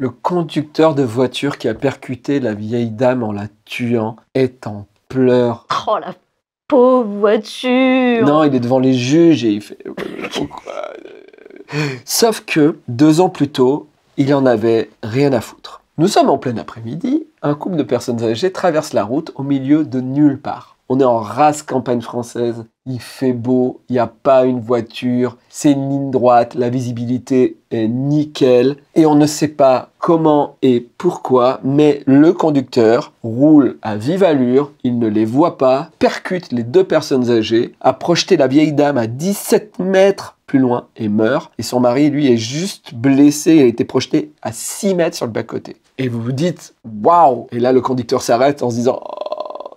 Le conducteur de voiture qui a percuté la vieille dame en la tuant est en pleurs. Oh la pauvre voiture Non, il est devant les juges et il fait... Euh. Sauf que, deux ans plus tôt, il en avait rien à foutre. Nous sommes en plein après-midi, un couple de personnes âgées traverse la route au milieu de nulle part. On est en race campagne française, il fait beau, il n'y a pas une voiture, c'est une ligne droite, la visibilité est nickel et on ne sait pas comment et pourquoi, mais le conducteur roule à vive allure, il ne les voit pas, percute les deux personnes âgées, a projeté la vieille dame à 17 mètres plus loin et meurt. Et son mari, lui, est juste blessé, il a été projeté à 6 mètres sur le bas-côté. Et vous vous dites, waouh Et là, le conducteur s'arrête en se disant,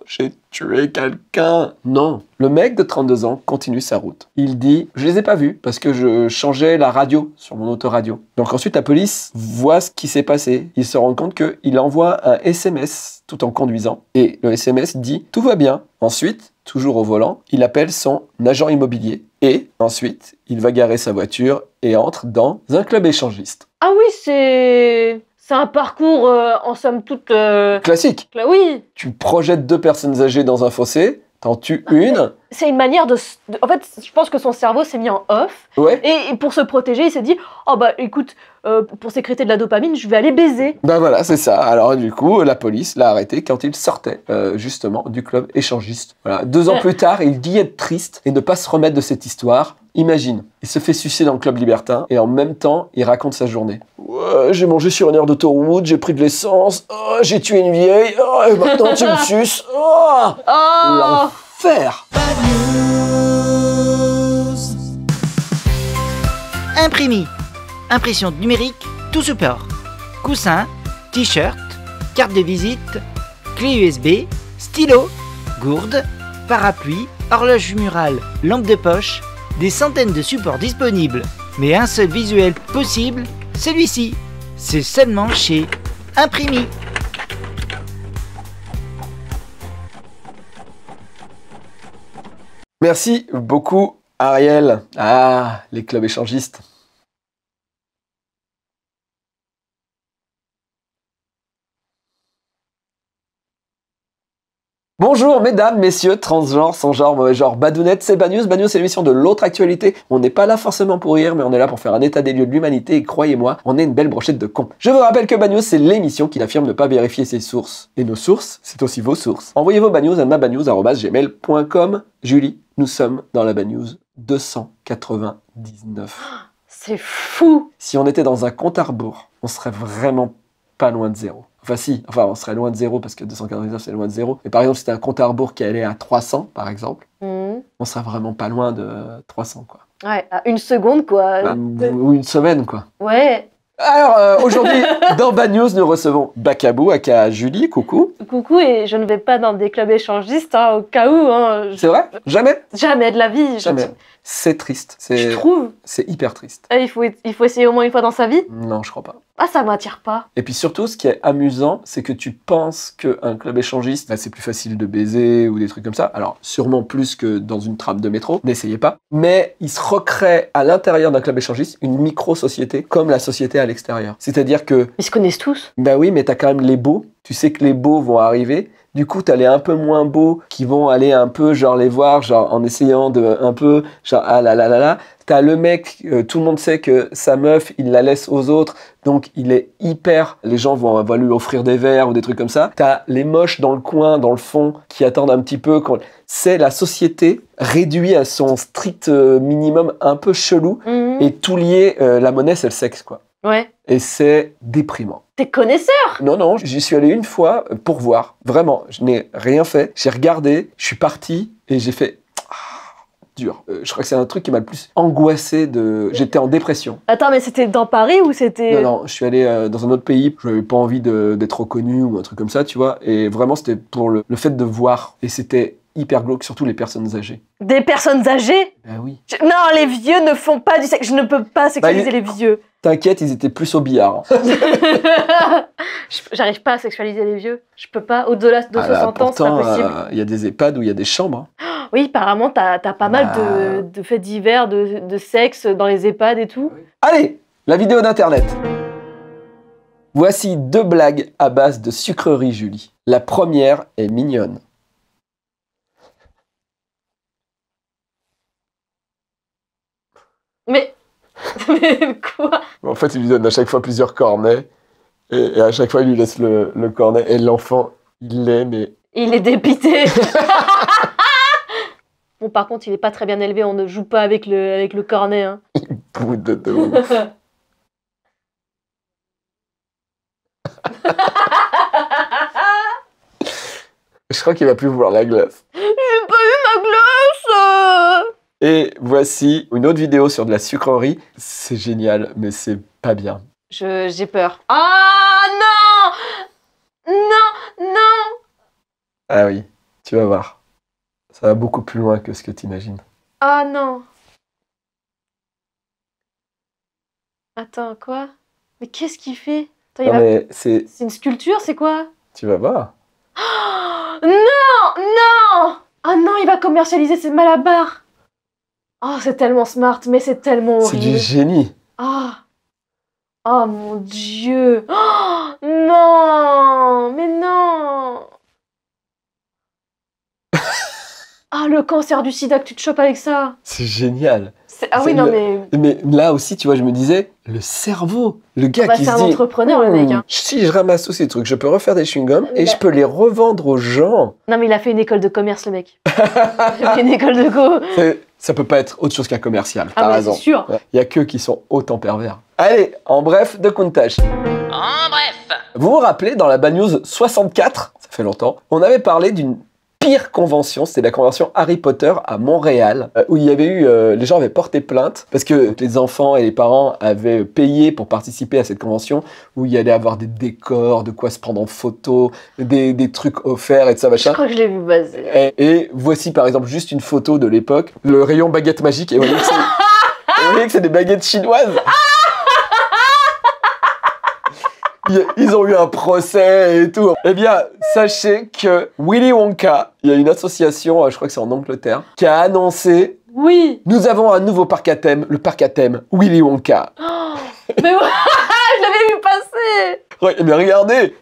j'ai tué quelqu'un. Non. Le mec de 32 ans continue sa route. Il dit Je les ai pas vus parce que je changeais la radio sur mon autoradio. Donc ensuite, la police voit ce qui s'est passé. Il se rend compte qu'il envoie un SMS tout en conduisant. Et le SMS dit Tout va bien. Ensuite, toujours au volant, il appelle son agent immobilier. Et ensuite, il va garer sa voiture et entre dans un club échangiste. Ah oui, c'est. C'est un parcours, euh, en somme toute. Euh, Classique. oui. Tu projettes deux personnes âgées dans un fossé, t'en tues ah, une. C'est une manière de, En fait, je pense que son cerveau s'est mis en off. et, pour se protéger, il s'est dit Oh bah écoute, euh, pour sécréter de la dopamine, je vais aller baiser. Ben voilà, c'est ça. Alors du coup, la police l'a arrêté quand il sortait euh, justement du club échangiste. Voilà. Deux ans euh. plus tard, il dit être triste et ne pas se remettre de cette histoire. Imagine, il se fait sucer dans le club libertin et en même temps, il raconte sa journée. j'ai mangé sur une heure d'autoroute, j'ai pris de l'essence, oh, j'ai tué une vieille, oh, et maintenant tu me suces. Oh, oh, L'enfer Imprimé impression numérique, tout support. Coussin, t-shirt, carte de visite, clé USB, stylo, gourde, parapluie, horloge murale, lampe de poche, des centaines de supports disponibles, mais un seul visuel possible, celui-ci. C'est seulement chez Imprimi. Merci beaucoup Ariel. Ah, les clubs échangistes. Bonjour mesdames, messieurs, transgenres, sans genre, mauvais genre, badounette, c'est Bagnus. Bagnus c'est l'émission de l'autre actualité. On n'est pas là forcément pour rire, mais on est là pour faire un état des lieux de l'humanité et croyez-moi, on est une belle brochette de cons. Je vous rappelle que Bagnus c'est l'émission qui affirme ne pas vérifier ses sources. Et nos sources, c'est aussi vos sources. Envoyez vos bagnose à mabanews.gmail.com. Julie, nous sommes dans la News 299. C'est fou Si on était dans un compte à rebours, on serait vraiment pas loin de zéro. Enfin, si, enfin, on serait loin de zéro parce que 299, c'est loin de zéro. Mais par exemple, si as un compte à rebours qui allait à 300, par exemple, hmm. on serait vraiment pas loin de 300, quoi. Ouais, à une seconde, quoi. Bah, ou une semaine, quoi. Ouais. Alors, euh, aujourd'hui, dans Bad News, nous recevons Bacabou, aka Julie, coucou. Coucou, et je ne vais pas dans des clubs échangistes, hein, au cas où. Hein. C'est vrai Jamais Jamais de la vie. Jamais. C'est triste. Je trouve. C'est hyper triste. Euh, il, faut, il faut essayer au moins une fois dans sa vie Non, je crois pas. Ah, ça m'attire pas. Et puis surtout, ce qui est amusant, c'est que tu penses qu'un club échangiste, bah, c'est plus facile de baiser ou des trucs comme ça. Alors, sûrement plus que dans une trame de métro, n'essayez pas. Mais il se recrée à l'intérieur d'un club échangiste une micro-société comme la société à l'extérieur. C'est-à-dire que. Ils se connaissent tous. Ben oui, mais t'as quand même les beaux. Tu sais que les beaux vont arriver du coup, t'as les un peu moins beaux qui vont aller un peu, genre, les voir, genre, en essayant de, un peu, genre, ah là là là là. T'as le mec, euh, tout le monde sait que sa meuf, il la laisse aux autres, donc il est hyper. Les gens vont, lui offrir des verres ou des trucs comme ça. T'as les moches dans le coin, dans le fond, qui attendent un petit peu. C'est la société réduite à son strict euh, minimum, un peu chelou, mhm. et tout lié, euh, la monnaie, c'est le sexe, quoi. Ouais. Et c'est déprimant. T'es connaisseur Non, non, j'y suis allé une fois pour voir. Vraiment, je n'ai rien fait. J'ai regardé, je suis parti et j'ai fait ah, dur. Euh, je crois que c'est un truc qui m'a le plus angoissé de. J'étais en dépression. Attends, mais c'était dans Paris ou c'était. Non, non, je suis allé euh, dans un autre pays. Je n'avais pas envie d'être reconnu ou un truc comme ça, tu vois. Et vraiment, c'était pour le, fait de voir. Et c'était hyper glauque, surtout les personnes âgées. Des personnes âgées Ben oui. Non, les vieux ne font pas du sexe. Je ne peux pas sexualiser bah, les... vieux. T'inquiète, ils étaient plus au billard. J'arrive pas à sexualiser les vieux. Je peux pas. Au-delà de 60 ah ans, c'est pas euh, Il y a des EHPAD où il y a des chambres. Hein. Oui, apparemment, t'as as pas mal de, bah. de, faits divers, de, de, sexe dans les EHPAD et tout. Ah Allez, la vidéo d'Internet. Voici deux blagues à base de sucreries, Julie. La première est mignonne. Mais. quoi En fait, il lui donne à chaque fois plusieurs cornets. Et, à chaque fois, il lui laisse le, cornet. Et l'enfant, il l'aime mais... Il est dépité Bon, par contre, il n'est pas très bien élevé, on ne joue pas avec le, cornet. Hein. de ouf. Je crois qu'il va plus vouloir la glace. Et voici une autre vidéo sur de la sucrerie. C'est génial, mais c'est pas bien. Je, j'ai peur. Ah non Non Non Ah oui, tu vas voir. Ça va beaucoup plus loin que ce que tu imagines. Ah non Attends, quoi Mais qu'est-ce qu'il fait c'est... une sculpture, c'est quoi Tu vas voir. non Non Ah oh non, il va commercialiser ses malabars Oh, c'est tellement smart, mais c'est tellement horrible. C'est du génie. Ah. Oh. mon dieu. Oh, non, mais non. Ah, le cancer du sida tu te chopes avec ça. C'est génial. Ah oui, non, mais... mais. là aussi, tu vois, je me disais, le cerveau, le gars ah bah, qui se dit. C'est un entrepreneur, le mec. Hein. Si je ramasse tous ces trucs, je peux refaire des chewing-gums et je bah. peux les revendre aux gens. Non, mais il a fait une école de commerce, le mec. il a fait une école de go ça peut pas être autre chose qu'un commercial, ah par c'est sûr. Il y a que qui sont autant pervers. Allez, en bref, de comptage. En bref. Vous vous rappelez, dans la Bad News 64, ça fait longtemps, on avait parlé d'une pire convention, c'était la convention Harry Potter à Montréal, euh, où il y avait eu, euh, les gens avaient porté plainte parce que les enfants et les parents avaient payé pour participer à cette convention, où il y allait avoir des décors, de quoi se prendre en photo, des, des trucs offerts et de ça machin. Je crois que je l'ai vu passer. Et, voici par exemple juste une photo de l'époque, le rayon baguette magique, et vous voyez que c'est des baguettes chinoises. Ils ont eu un procès et tout. Eh bien, sachez que Willy Wonka, il y a une association, euh, je crois que c'est en Angleterre, qui a annoncé oui. Nous avons un nouveau parc à thème, le parc à thème Willy Wonka. Oh, mais moi, je l'avais vu passer. mais regardez.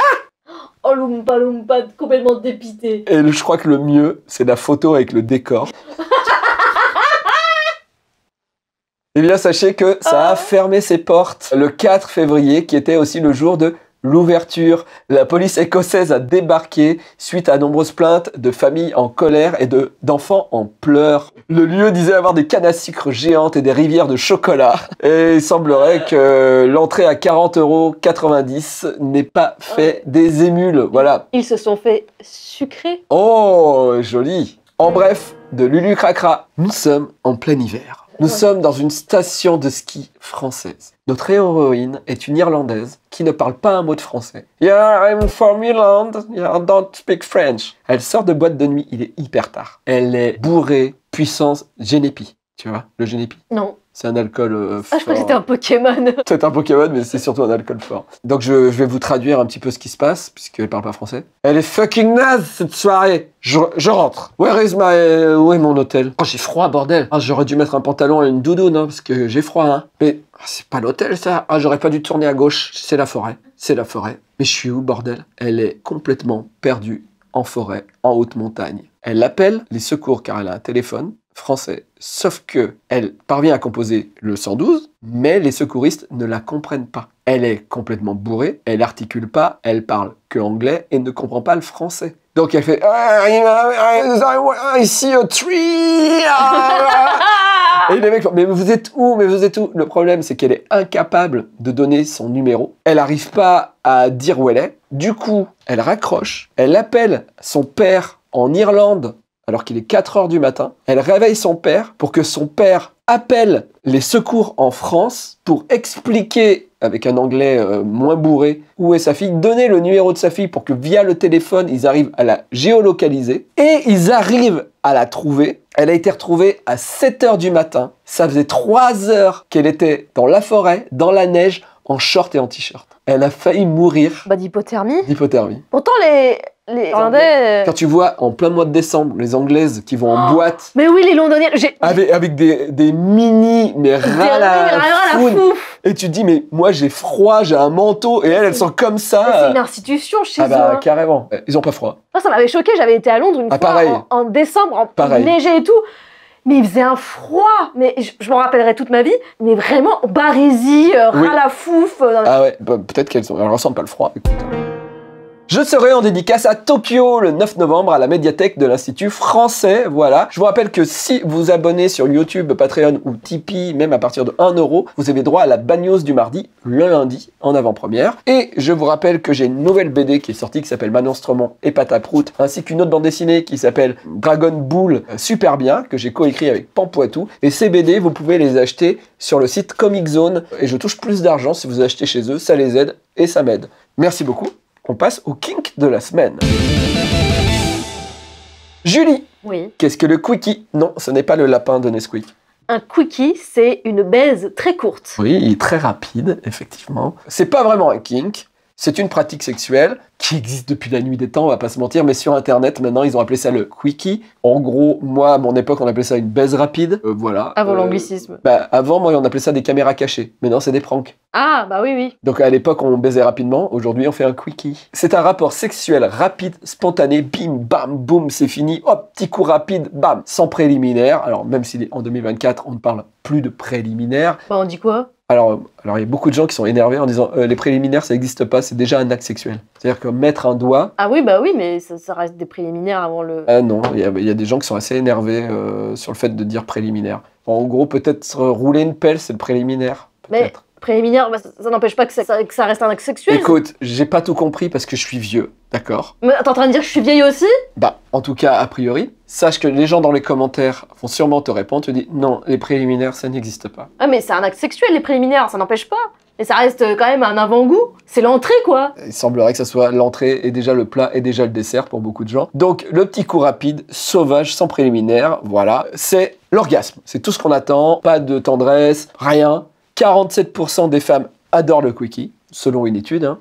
oh l'oumpa pas complètement dépité. Et je crois que le mieux, c'est la photo avec le décor. Et eh bien, sachez que ça a ah. fermé ses portes le 4 février, qui était aussi le jour de l'ouverture, la police écossaise a débarqué suite à nombreuses plaintes de familles en colère et de d'enfants en pleurs. Le lieu disait avoir des cannes à sucre géantes et des rivières de chocolat. Et il semblerait que l'entrée à 40,90€ n'ait pas fait des émules. Voilà. Ils se sont fait sucrer. Oh, joli. En bref, de Lulu Cracra, nous sommes en plein hiver. Nous sommes dans une station de ski française. Notre héroïne est une Irlandaise qui ne parle pas un mot de français. Yeah, I'm from Ireland. Yeah, don't speak French. Elle sort de boîte de nuit, il est hyper tard. Elle est bourrée, puissance, génépi. Tu vois, le génépi Non. C'est un alcool fort. Euh, ah, je crois que c'était un Pokémon. c'est un Pokémon, mais c'est surtout un alcool fort. Donc je, vais vous traduire un petit peu ce qui se passe, puisqu'elle parle pas français. Elle est fucking naze cette soirée. Je, rentre. Where is my. Euh, où est mon hôtel Oh, j'ai froid, bordel. Ah, j'aurais dû mettre un pantalon et une doudoune, hein, parce que j'ai froid, hein. Mais ah, c'est pas l'hôtel, ça. Ah, j'aurais pas dû tourner à gauche. C'est la forêt. C'est la forêt. Mais je suis où, bordel Elle est complètement perdue en forêt, en haute montagne. Elle appelle les secours car elle a un téléphone français. Sauf que elle parvient à composer le 112, mais les secouristes ne la comprennent pas. Elle est complètement bourrée, elle articule pas, elle parle que anglais et ne comprend pas le français. Donc elle fait ah, I see a tree. Ah, ah. Et les mecs mais vous êtes où Mais vous êtes où Le problème, c'est qu'elle est incapable de donner son numéro. Elle n'arrive pas à dire où elle est. Du coup, elle raccroche. Elle appelle son père en Irlande alors qu'il est 4 heures du matin. Elle réveille son père pour que son père appelle les secours en France pour expliquer avec un anglais euh, moins bourré où est sa fille, donner le numéro de sa fille pour que via le téléphone ils arrivent à la géolocaliser et ils arrivent à la trouver. Elle a été retrouvée à 7 heures du matin. Ça faisait 3 heures qu'elle était dans la forêt, dans la neige, en short et en t-shirt. Elle a failli mourir. Bah, d'hypothermie. D'hypothermie. Pourtant, les, quand euh, tu vois en plein mois de décembre les Anglaises qui vont en oh, boîte. Mais oui, les Londoniennes. Avec, avec des, mini, mais ras la, fouf. Et tu te dis, mais moi j'ai froid, j'ai un manteau, et elles, elles sont comme ça. C'est une institution chez eux. Ah bah hein. carrément, eh, ils ont pas froid. Moi, ça m'avait choqué, j'avais été à Londres une ah, fois En, décembre, en neige et tout. Mais il faisait un froid, mais je, m'en rappellerai toute ma vie, mais vraiment, barésie, euh, ras la fouf. Euh, ah ouais, bah, peut-être qu'elles ressentent pas le froid. Écoute. Je serai en dédicace à Tokyo le 9 novembre à la médiathèque de l'Institut français. Voilà. Je vous rappelle que si vous abonnez sur YouTube, Patreon ou Tipeee, même à partir de 1 euro, vous avez droit à la bagnose du mardi, le lundi, en avant-première. Et je vous rappelle que j'ai une nouvelle BD qui est sortie qui s'appelle Stremont et Pataprout, ainsi qu'une autre bande dessinée qui s'appelle Dragon Ball euh, Super Bien, que j'ai coécrit avec Pampoitou. Et ces BD, vous pouvez les acheter sur le site Comic Zone. Et je touche plus d'argent si vous achetez chez eux, ça les aide et ça m'aide. Merci beaucoup on passe au kink de la semaine. Julie Oui. Qu'est-ce que le quickie Non, ce n'est pas le lapin de Nesquik. Un quickie, c'est une baise très courte. Oui, très rapide, effectivement. C'est pas vraiment un kink, c'est une pratique sexuelle qui existe depuis la nuit des temps, on va pas se mentir, mais sur Internet, maintenant, ils ont appelé ça le quickie. En gros, moi, à mon époque, on appelait ça une baise rapide. Euh, voilà. Avant euh, l'anglicisme. Bah, avant, moi, on appelait ça des caméras cachées. non, c'est des pranks. Ah, bah oui, oui. Donc, à l'époque, on baisait rapidement. Aujourd'hui, on fait un quickie. C'est un rapport sexuel rapide, spontané. Bim, bam, boum, c'est fini. Hop, petit coup rapide, bam, sans préliminaire. Alors, même si en 2024, on ne parle plus de préliminaire. Bah, on dit quoi alors, il y a beaucoup de gens qui sont énervés en disant euh, les préliminaires, ça n'existe pas, c'est déjà un acte sexuel. C'est-à-dire que mettre un doigt. Ah oui, bah oui, mais ça, ça reste des préliminaires avant le. Ah non, il y, a, des gens qui sont assez énervés euh, sur le fait de dire préliminaire. en gros, peut-être rouler une pelle, c'est le préliminaire. Peut-être préliminaire, bah, ça, n'empêche pas que ça, reste un acte sexuel. Écoute, j'ai pas tout compris parce que je suis vieux, d'accord Mais t'es en train de dire que je suis vieille aussi Bah, en tout cas, a priori, sache que les gens dans les commentaires vont sûrement te répondre, tu dis non, les préliminaires, ça n'existe pas. Ah, mais c'est un acte sexuel, les préliminaires, ça n'empêche pas. Et ça reste euh, quand même un avant-goût. C'est l'entrée, quoi. Il semblerait que ça soit l'entrée et déjà le plat et déjà le dessert pour beaucoup de gens. Donc, le petit coup rapide, sauvage, sans préliminaire, voilà. C'est l'orgasme. C'est tout ce qu'on attend. Pas de tendresse, rien. 47% des femmes adorent le quickie, selon une étude. Hein.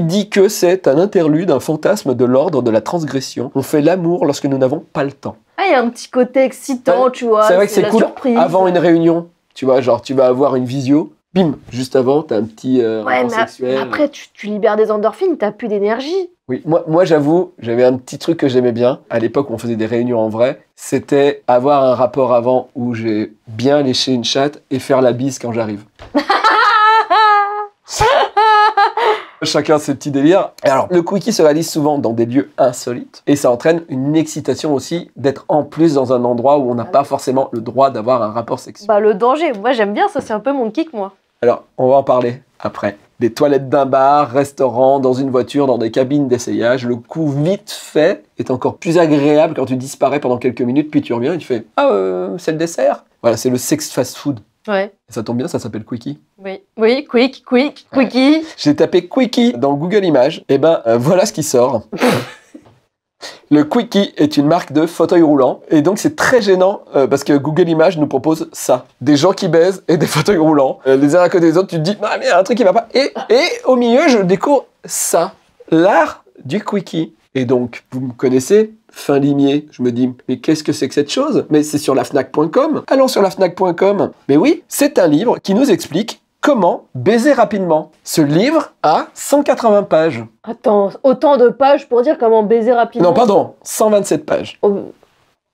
dit que c'est un interlude, un fantasme de l'ordre de la transgression. On fait l'amour lorsque nous n'avons pas le temps. Ah, il y a un petit côté excitant, tu vois. C'est vrai que c'est cool. Avant une réunion, tu vois, genre tu vas avoir une visio, bim, juste avant, t'as un petit euh, ouais, mais Après, tu, tu libères des endorphines, t'as plus d'énergie moi, j'avoue, j'avais un petit truc que j'aimais bien. À l'époque où on faisait des réunions en vrai, c'était avoir un rapport avant où j'ai bien léché une chatte et faire la bise quand j'arrive. Chacun ses petits délires. alors, le quickie se réalise souvent dans des lieux insolites et ça entraîne une excitation aussi d'être en plus dans un endroit où on n'a ah pas forcément le droit d'avoir un rapport sexuel. Bah, le danger, moi j'aime bien ça, c'est un peu mon kick, moi. Alors, on va en parler après des toilettes d'un bar, restaurant, dans une voiture, dans des cabines d'essayage. Le coup vite fait est encore plus agréable quand tu disparais pendant quelques minutes, puis tu reviens et tu fais Ah, euh, c'est le dessert Voilà, c'est le sex fast food. Ouais. Ça tombe bien, ça s'appelle Quickie. Oui, oui, quick, quick, quickie. J'ai tapé Quickie dans Google Images, et eh ben euh, voilà ce qui sort. Le Quickie est une marque de fauteuils roulants et donc c'est très gênant euh, parce que Google Images nous propose ça des gens qui baisent et des fauteuils roulants euh, les uns à côté des autres. Tu te dis mais il y a un truc qui va pas et au milieu je découvre ça l'art du Quickie. Et donc vous me connaissez, fin limier. Je me dis, mais qu'est-ce que c'est que cette chose Mais c'est sur lafnac.com. Allons sur lafnac.com. Mais oui, c'est un livre qui nous explique Comment baiser rapidement Ce livre a 180 pages. Attends, autant de pages pour dire comment baiser rapidement Non, pardon, 127 pages. Oh.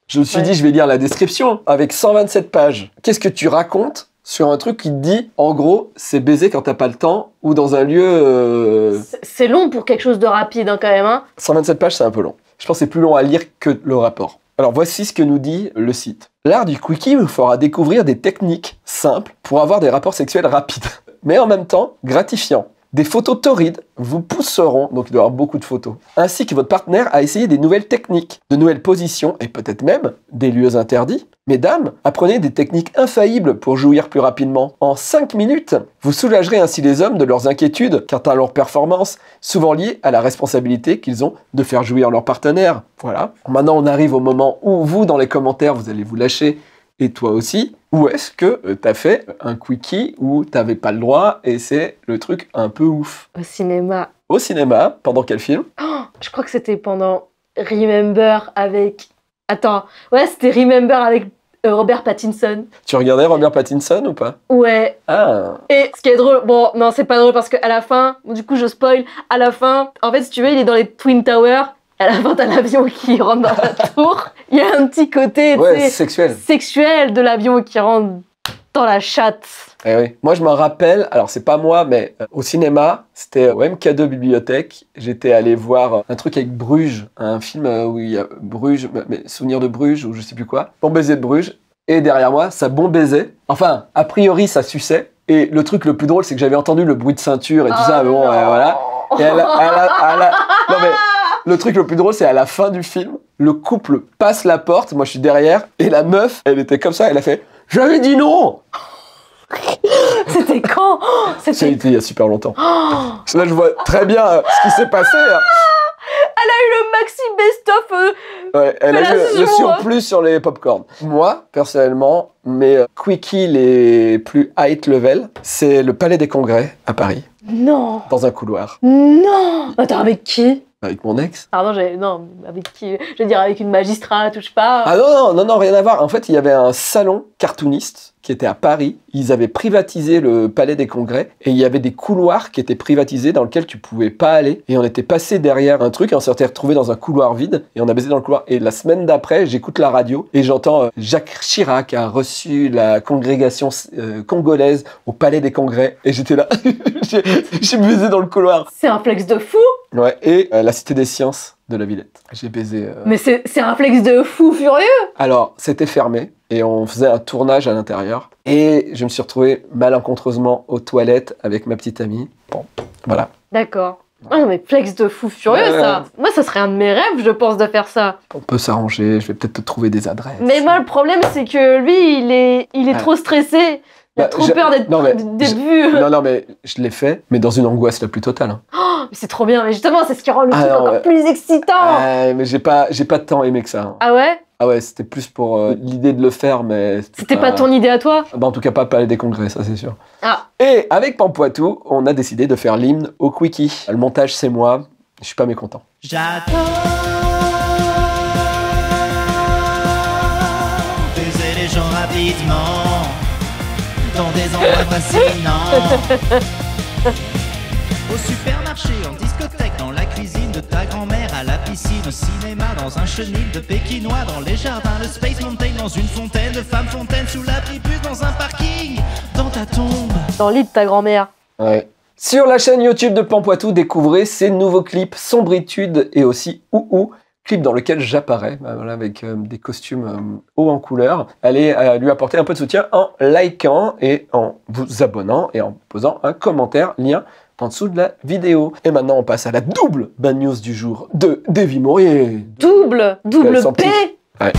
Je me suis dit, je vais lire la description avec 127 pages. Qu'est-ce que tu racontes sur un truc qui te dit, en gros, c'est baiser quand t'as pas le temps ou dans un lieu. Euh, c'est long pour quelque chose de rapide hein, quand même. Hein. 127 pages, c'est un peu long. Je pense que c'est plus long à lire que le rapport. Alors voici ce que nous dit le site. L'art du quickie vous fera découvrir des techniques simples pour avoir des rapports sexuels rapides, mais en même temps gratifiants. Des photos torrides vous pousseront, donc il avoir beaucoup de photos, ainsi que votre partenaire à essayer des nouvelles techniques, de nouvelles positions et peut-être même des lieux interdits Mesdames, apprenez des techniques infaillibles pour jouir plus rapidement. En 5 minutes, vous soulagerez ainsi les hommes de leurs inquiétudes quant à leur performance, souvent liées à la responsabilité qu'ils ont de faire jouir leur partenaire. Voilà. Maintenant, on arrive au moment où vous, dans les commentaires, vous allez vous lâcher et toi aussi Où est-ce que euh, t'as fait un quickie où t'avais pas le droit et c'est le truc un peu ouf Au cinéma. Au cinéma Pendant quel film oh, Je crois que c'était pendant Remember avec... Attends, ouais, c'était Remember avec euh, Robert Pattinson. Tu regardais Robert Pattinson ou pas Ouais. Ah. Et ce qui est drôle, bon, non, c'est pas drôle parce qu'à la fin, du coup, je spoil, à la fin, en fait, si tu veux, il est dans les Twin Towers. À la fin, t'as l'avion qui rentre dans la tour. Il y a un petit côté sexuel. sexuel de l'avion qui rentre dans la chatte. Eh moi, je m'en rappelle, alors c'est pas moi, mais euh, au cinéma, c'était euh, au MK2 Bibliothèque. J'étais allé voir euh, un truc avec Bruges, un film où il y a Bruges, mais Souvenir de Bruges ou je sais plus quoi. Bon baiser de Bruges. Et derrière moi, ça bon baisait. Enfin, a priori, ça suçait. Et le truc le plus drôle, c'est que j'avais entendu le bruit de ceinture et tout ça. ça. Bon, ah, voilà. Et elle Non, mais le truc le plus drôle, c'est à la fin du film, le couple passe la porte, moi je suis derrière, et la meuf, elle était comme ça, elle a fait J'avais dit non C'était quand C'était il y a super longtemps. Là, je vois très bien euh, ce qui s'est passé. Hein. Elle a eu le maxi best-of. Euh, elle a eu le, surplus hein. sur les popcorn. Moi, personnellement, mes euh, quickies les plus high level, c'est le Palais des Congrès à Paris. Non. Dans un couloir. Non. Attends, avec qui avec mon ex Pardon, non, avec qui Je veux dire, avec une magistrate, touche pas. Ah non, non, non, non, rien à voir. En fait, il y avait un salon cartooniste qui était à Paris. Ils avaient privatisé le Palais des Congrès et il y avait des couloirs qui étaient privatisés dans lesquels tu pouvais pas aller. Et on était passé derrière un truc et on s'était retrouvé dans un couloir vide et on a baisé dans le couloir. Et la semaine d'après, j'écoute la radio et j'entends euh, Jacques Chirac a reçu la congrégation euh, congolaise au Palais des Congrès. Et j'étais là, j'ai baisé dans le couloir. C'est un flex de fou Ouais, et euh, la Cité des Sciences de la Villette. J'ai baisé. Euh, mais c'est un flex de fou furieux Alors, c'était fermé et on faisait un tournage à l'intérieur. Et je me suis retrouvé malencontreusement aux toilettes avec ma petite amie. Bon, voilà. D'accord. Ah, non, mais flex de fou furieux, ça Moi, ça serait un de mes rêves, je pense, de faire ça. On peut s'arranger, je vais peut-être te trouver des adresses. Mais moi, le problème, c'est que lui, il est, il est trop stressé. Bah, trop peur d'être début. non, non, mais je l'ai fait, mais dans une angoisse la plus totale. Hein. Oh, c'est trop bien, mais justement, c'est ce qui rend le ah, truc encore plus excitant. Ah, mais j'ai pas, j'ai pas tant aimé que ça. Hein. Ah ouais Ah ouais, c'était plus pour euh, l'idée de le faire, mais. C'était pas, ton idée à toi ah bah, En tout cas, pas parler des Congrès, ça c'est sûr. Ah. Et avec Pampoitou, on a décidé de faire l'hymne au Quickie. Le montage, c'est moi. Je suis pas mécontent. J'attends gens rapidement dans des endroits fascinants. Au supermarché, en discothèque, dans la cuisine de ta grand-mère, à la piscine, au cinéma, dans un chenil de Pékinois, dans les jardins, le Space Mountain, dans une fontaine, de femme fontaine, sous la tribu dans un parking, dans ta tombe. Dans l'île de ta grand-mère. Ouais. Sur la chaîne YouTube de Pampoitou, découvrez ces nouveaux clips Sombritude et aussi Ouhou dans lequel j'apparais, bah, avec euh, des costumes euh, hauts en couleur, allez euh, lui apporter un peu de soutien en likant et en vous abonnant et en posant un commentaire, lien en dessous de la vidéo. Et maintenant, on passe à la double bad news du jour de Davy Maurier. Double, double P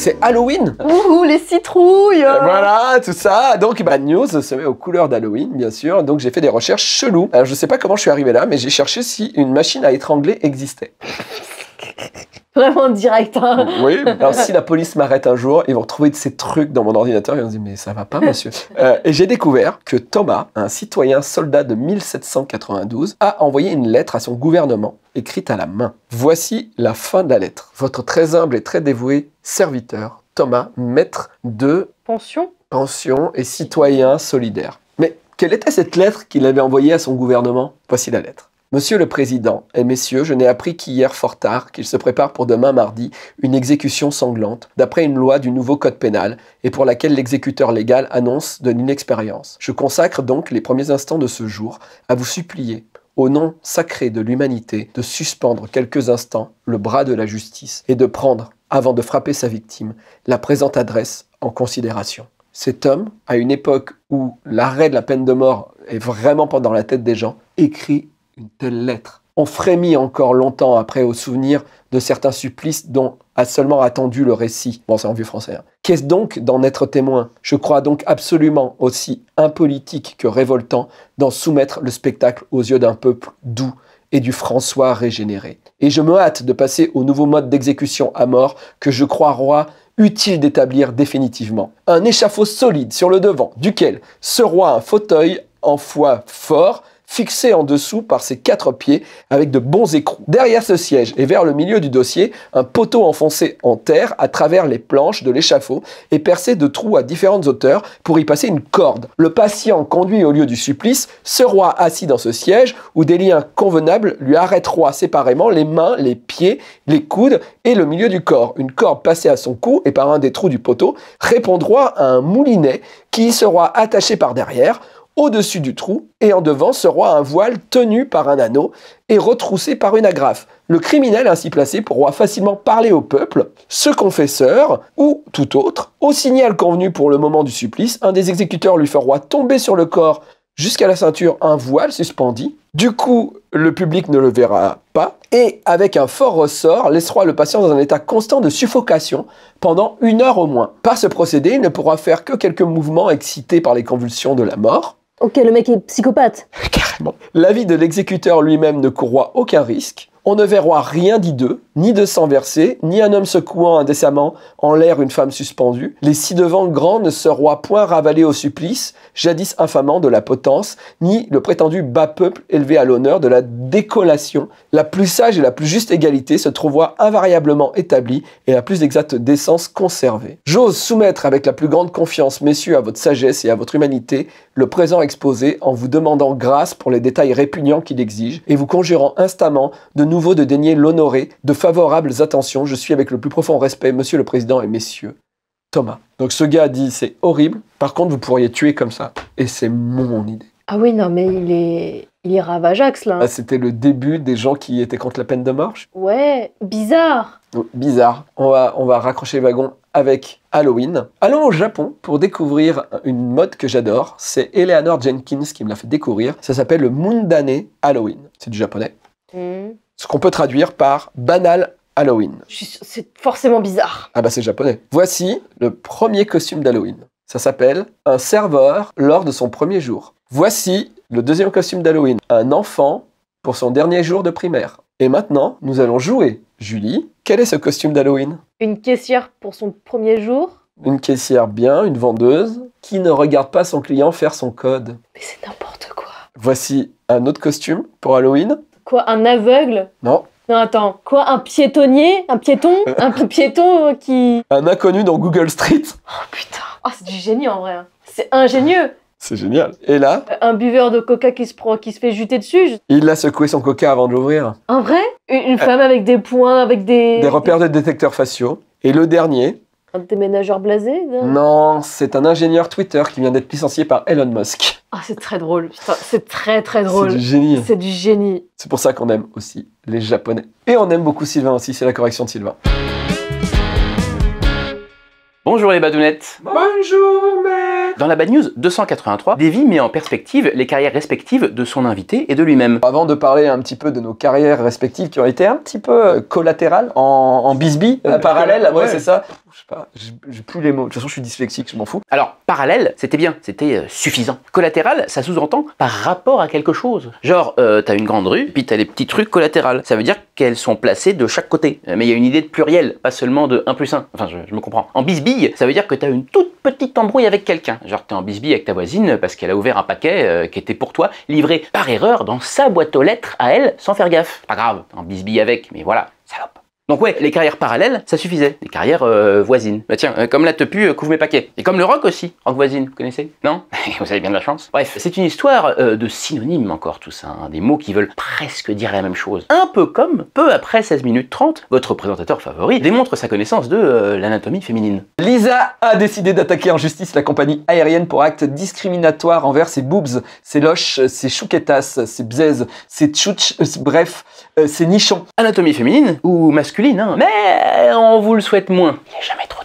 c'est Halloween Ouh, les citrouilles euh, Voilà, tout ça Donc, bah, news se met aux couleurs d'Halloween, bien sûr. Donc, j'ai fait des recherches cheloues. Alors, je sais pas comment je suis arrivé là, mais j'ai cherché si une machine à étrangler existait. vraiment direct. Hein. Oui, alors si la police m'arrête un jour, ils vont retrouver ces trucs dans mon ordinateur et on se dire, mais ça va pas monsieur. Euh, et j'ai découvert que Thomas, un citoyen soldat de 1792, a envoyé une lettre à son gouvernement écrite à la main. Voici la fin de la lettre. Votre très humble et très dévoué serviteur, Thomas, maître de... Pension Pension et citoyen solidaire. Mais quelle était cette lettre qu'il avait envoyée à son gouvernement Voici la lettre. Monsieur le Président et Messieurs, je n'ai appris qu'hier fort tard qu'il se prépare pour demain mardi une exécution sanglante, d'après une loi du nouveau Code pénal, et pour laquelle l'exécuteur légal annonce de l'inexpérience. Je consacre donc les premiers instants de ce jour à vous supplier, au nom sacré de l'humanité, de suspendre quelques instants le bras de la justice et de prendre, avant de frapper sa victime, la présente adresse en considération. Cet homme, à une époque où l'arrêt de la peine de mort est vraiment pendant la tête des gens, écrit une telle lettre. On frémit encore longtemps après au souvenir de certains supplices dont a seulement attendu le récit. Bon, c'est en vieux français. Hein. Qu'est-ce donc d'en être témoin Je crois donc absolument aussi impolitique que révoltant d'en soumettre le spectacle aux yeux d'un peuple doux et du François régénéré. Et je me hâte de passer au nouveau mode d'exécution à mort que je crois roi utile d'établir définitivement. Un échafaud solide sur le devant, duquel ce roi un fauteuil en foi fort fixé en dessous par ses quatre pieds avec de bons écrous. Derrière ce siège et vers le milieu du dossier, un poteau enfoncé en terre à travers les planches de l'échafaud et percé de trous à différentes hauteurs pour y passer une corde. Le patient conduit au lieu du supplice, ce roi assis dans ce siège où des liens convenables lui arrêteront séparément les mains, les pieds, les coudes et le milieu du corps. Une corde passée à son cou et par un des trous du poteau répondra à un moulinet qui sera attaché par derrière au-dessus du trou et en devant sera un voile tenu par un anneau et retroussé par une agrafe. Le criminel ainsi placé pourra facilement parler au peuple, ce confesseur ou tout autre. Au signal convenu pour le moment du supplice, un des exécuteurs lui fera tomber sur le corps jusqu'à la ceinture un voile suspendu. Du coup, le public ne le verra pas et avec un fort ressort laissera le patient dans un état constant de suffocation pendant une heure au moins. Par ce procédé, il ne pourra faire que quelques mouvements excités par les convulsions de la mort. Ok, le mec est psychopathe. Carrément. L'avis de l'exécuteur lui-même ne courroie aucun risque on ne verra rien dit ni de sang versé, ni un homme secouant indécemment en l'air une femme suspendue. Les ci-devant grands ne seront point ravalés au supplice, jadis infamant de la potence, ni le prétendu bas peuple élevé à l'honneur de la décollation. La plus sage et la plus juste égalité se trouvera invariablement établie et la plus exacte décence conservée. J'ose soumettre avec la plus grande confiance, messieurs, à votre sagesse et à votre humanité, le présent exposé en vous demandant grâce pour les détails répugnants qu'il exige et vous conjurant instamment de nouveau de daigner l'honorer de favorables attentions. Je suis avec le plus profond respect, monsieur le président et messieurs. Thomas. Donc ce gars a dit c'est horrible, par contre vous pourriez tuer comme ça. Et c'est mon idée. Ah oui, non, mais il est, il est ravageax là. Ah, c'était le début des gens qui étaient contre la peine de mort. Ouais, bizarre. Oh, bizarre. On va, on va raccrocher le wagon avec Halloween. Allons au Japon pour découvrir une mode que j'adore. C'est Eleanor Jenkins qui me l'a fait découvrir. Ça s'appelle le Mundane Halloween. C'est du japonais. Hum ce qu'on peut traduire par banal Halloween. C'est forcément bizarre. Ah bah c'est japonais. Voici le premier costume d'Halloween. Ça s'appelle un serveur lors de son premier jour. Voici le deuxième costume d'Halloween. Un enfant pour son dernier jour de primaire. Et maintenant, nous allons jouer. Julie, quel est ce costume d'Halloween Une caissière pour son premier jour. Une caissière bien, une vendeuse, qui ne regarde pas son client faire son code. Mais c'est n'importe quoi. Voici un autre costume pour Halloween. Quoi, un aveugle Non. Non, attends. Quoi, un piétonnier Un piéton Un piéton euh, qui. Un inconnu dans Google Street. Oh putain. Oh, c'est du génie en vrai. Hein. C'est ingénieux. C'est génial. Et là euh, Un buveur de coca qui se, qui se fait juter dessus. Il a secoué son coca avant de l'ouvrir. En vrai Une euh. femme avec des points, avec des... Des repères de détecteurs faciaux. Et le dernier, un déménageur blasé Non, c'est un ingénieur Twitter qui vient d'être licencié par Elon Musk. Ah, c'est très drôle, putain, c'est très très drôle. C'est du génie. C'est du génie. C'est pour ça qu'on aime aussi les Japonais. Et on aime beaucoup Sylvain aussi, c'est la correction de Sylvain. Bonjour les badounettes Bonjour mais... Dans la Bad News 283, Davy met en perspective les carrières respectives de son invité et de lui-même. Avant de parler un petit peu de nos carrières respectives qui ont été un petit peu euh, collatérales en, en bisbee, euh, euh, parallèle, ouais. c'est ça je sais pas, j'ai plus les mots. De toute façon, je suis dyslexique, je m'en fous. Alors, parallèle, c'était bien, c'était euh, suffisant. Collatéral, ça sous-entend par rapport à quelque chose. Genre, euh, t'as une grande rue, puis t'as les petits trucs collatérales. Ça veut dire qu'elles sont placées de chaque côté. Euh, mais il y a une idée de pluriel, pas seulement de 1 plus 1. Enfin, je, me comprends. En bisbille, ça veut dire que t'as une toute petite embrouille avec quelqu'un. Genre, t'es en bisbille avec ta voisine parce qu'elle a ouvert un paquet qui était pour toi, livré par erreur dans sa boîte aux lettres à elle sans faire gaffe. Pas grave, en bisbille avec, mais voilà, salope. Donc ouais, les carrières parallèles, ça suffisait. Les carrières euh, voisines. Bah tiens, euh, comme la te euh, couvre mes paquets. Et comme le rock aussi, rock voisine, vous connaissez Non Vous avez bien de la chance. Bref, c'est une histoire euh, de synonymes encore tout ça, hein. des mots qui veulent presque dire la même chose. Un peu comme, peu après 16 minutes 30, votre présentateur favori démontre sa connaissance de l'anatomie féminine. Lisa a décidé d'attaquer en justice la compagnie aérienne pour actes discriminatoires envers ses boobs, ses loches, ses chouquetas, ses bzaises, ses tchouches, bref, euh, c'est nichant. Anatomie féminine ou masculine, hein. mais on vous le souhaite moins. Il jamais trop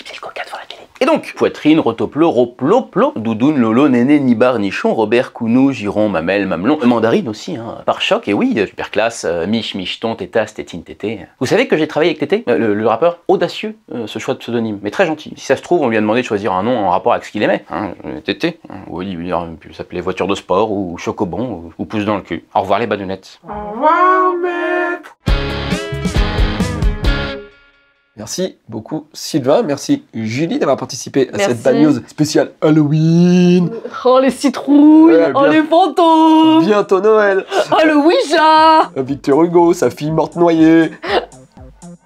et le la télé. Et donc, poitrine, rotoplo, roploplo, doudoune, lolo, néné, nibar, nichon, Robert, Counou, Giron, mamel mamelon, mandarine aussi, hein, par choc, et oui, super classe, euh, mich miche, micheton, tétas, tétine, tété. Vous savez que j'ai travaillé avec Tété, euh, le, rappeur Audacieux, euh, ce choix de pseudonyme, mais très gentil. Si ça se trouve, on lui a demandé de choisir un nom en rapport avec ce qu'il aimait. Hein, tété, hein. oui, il s'appelait voiture de sport, ou chocobon, ou, ou pouce dans le cul. Au revoir les badounettes. Au revoir Merci beaucoup Sylvain, merci Julie d'avoir participé à cette Bagnose spéciale Halloween. Oh les citrouilles, oh les fantômes. Bientôt Noël. Oh le Ouija. Victor Hugo, sa fille morte noyée.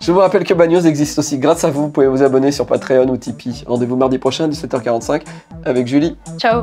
Je vous rappelle que Bagnose existe aussi grâce à vous. Vous pouvez vous abonner sur Patreon ou Tipeee. Rendez-vous mardi prochain à 17h45 avec Julie. Ciao.